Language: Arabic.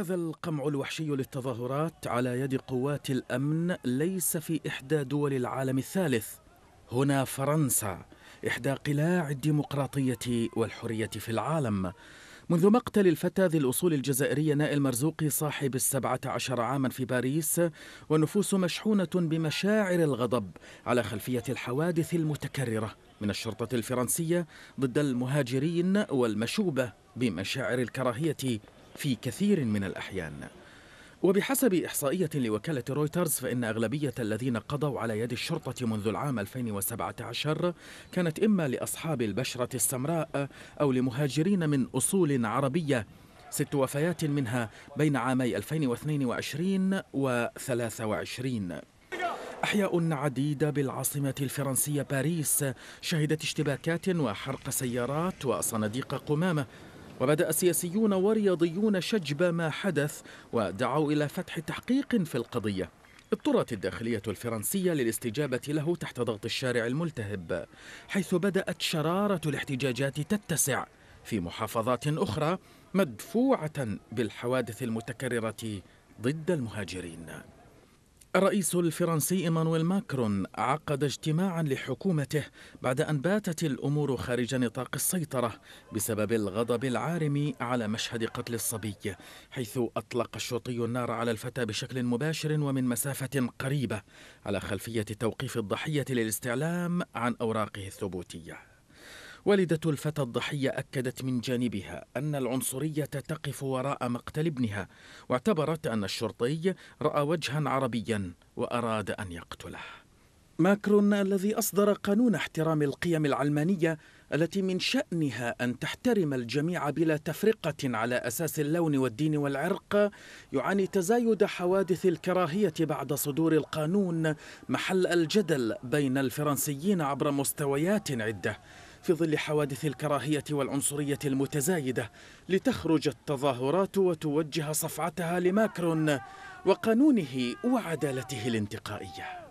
هذا القمع الوحشي للتظاهرات على يد قوات الامن ليس في احدى دول العالم الثالث هنا فرنسا احدى قلاع الديمقراطيه والحريه في العالم منذ مقتل الفتى ذي الأصول الجزائريه نائل مرزوقي صاحب السبعة عشر عاما في باريس والنفوس مشحونة بمشاعر الغضب على خلفية الحوادث المتكررة من الشرطة الفرنسية ضد المهاجرين والمشوبة بمشاعر الكراهية في كثير من الأحيان وبحسب إحصائية لوكالة رويترز فإن أغلبية الذين قضوا على يد الشرطة منذ العام 2017 كانت إما لأصحاب البشرة السمراء أو لمهاجرين من أصول عربية ست وفيات منها بين عامي 2022 و 23 أحياء عديدة بالعاصمة الفرنسية باريس شهدت اشتباكات وحرق سيارات وصناديق قمامة وبدأ السياسيون ورياضيون شجب ما حدث ودعوا إلى فتح تحقيق في القضية اضطرت الداخلية الفرنسية للاستجابة له تحت ضغط الشارع الملتهب حيث بدأت شرارة الاحتجاجات تتسع في محافظات أخرى مدفوعة بالحوادث المتكررة ضد المهاجرين الرئيس الفرنسي إيمانويل ماكرون عقد اجتماعا لحكومته بعد أن باتت الأمور خارج نطاق السيطرة بسبب الغضب العارم على مشهد قتل الصبي حيث أطلق الشرطي النار على الفتى بشكل مباشر ومن مسافة قريبة على خلفية توقيف الضحية للاستعلام عن أوراقه الثبوتية والدة الفتى الضحية أكدت من جانبها أن العنصرية تقف وراء مقتل ابنها واعتبرت أن الشرطي رأى وجها عربيا وأراد أن يقتله ماكرون الذي أصدر قانون احترام القيم العلمانية التي من شأنها أن تحترم الجميع بلا تفرقة على أساس اللون والدين والعرق يعاني تزايد حوادث الكراهية بعد صدور القانون محل الجدل بين الفرنسيين عبر مستويات عدة في ظل حوادث الكراهية والعنصرية المتزايدة لتخرج التظاهرات وتوجه صفعتها لماكرون وقانونه وعدالته الانتقائيه